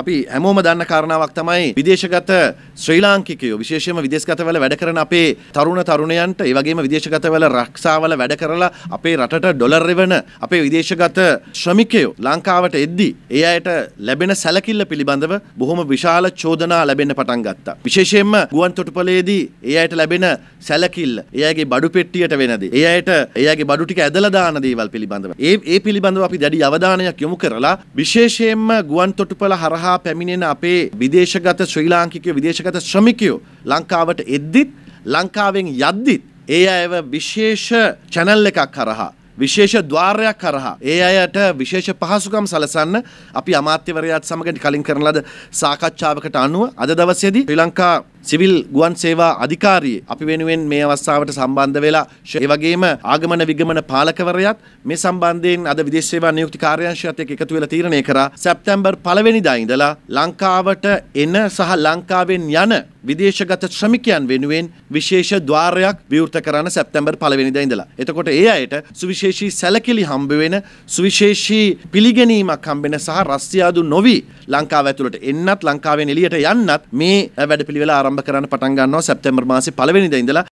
අපි හැමෝම දන්න කාරණාවක් තමයි විදේශගත ශ්‍රී ලාංකිකයෝ විශේෂයෙන්ම විදේශගතවල වැඩ කරන අපේ තරුණ තරුණයන්ට ඒ වගේම විදේශගතවල රක්ෂාවල වැඩ කරලා අපේ රටට ඩොලර් රෙවන අපේ විදේශගත ශ්‍රමිකයෝ ලංකාවට එද්දී ඒ අයට ලැබෙන සැලකිල්ල පිළිබඳව බොහොම විශාල චෝදනා ලැබෙන්න පටන් ගත්තා. විශේෂයෙන්ම ගුවන් තොටුපළේදී ඒ අයට ලැබෙන සැලකිල්ල, ඒ අයගේ බඩු පෙට්ටියට වෙන දේ, ඒ අයට ඒ අයගේ බඩු ටික ඇදලා දාන දේවල් පිළිබඳව. ඒ ඒ පිළිබඳව අපි දැඩි අවධානයක් යොමු කරලා විශේෂයෙන්ම ගුවන් තොටුපළ හරහා හා පැමිණෙන අපේ විදේශගත ශ්‍රී ලාංකික විදේශගත ශ්‍රමිකයෝ ලංකාවට එද්දිත් ලංකාවෙන් යද්දිත් ඒ අයව විශේෂ චැනල් එකක් කරහා විශේෂ ద్వාරයක් කරහා ඒ අයට විශේෂ පහසුකම් සැලසන්න අපි අමාත්‍යවරයාත් සමග කලින් කරන ලද සාකච්ඡාවකට අනුව අද දවසේදී ශ්‍රී ලංකා සිවිල් ගුවන් සේවා අධිකාරී අපි වෙනුවෙන් මේ අවස්ථාවට සම්බන්ධ වෙලා ඒ වගේම ආගමන විගමන පාලකවරයාත් මේ සම්බන්ධයෙන් අද විදේශ සේවා නියුක්ති කාර්යාංශයත් එක්ක එකතු වෙලා තීරණය කරා සැප්තැම්බර් පළවෙනිදා ඉඳලා ලංකාවට එන සහ ලංකාවෙන් යන විදේශගත ශ්‍රමිකයන් වෙනුවෙන් විශේෂ ద్వාරයක් විවෘත කරන සැප්තැම්බර් පළවෙනිදා ඉඳලා. එතකොට ඒ අයට සුවිශේෂී සැලකිලි හම්බ වෙන සුවිශේෂී පිළිගැනීමක් හම්බෙන සහ රස්තියාදු නොවි ලංකාව ඇතුළට එන්නත් ලංකාවෙන් එළියට යන්නත් මේ වැඩපිළිවෙල ආරම්භ ආරම්භ කරන්න පටන් ගන්නවා සැප්තැම්බර් මාසේ පළවෙනිදා ඉඳලා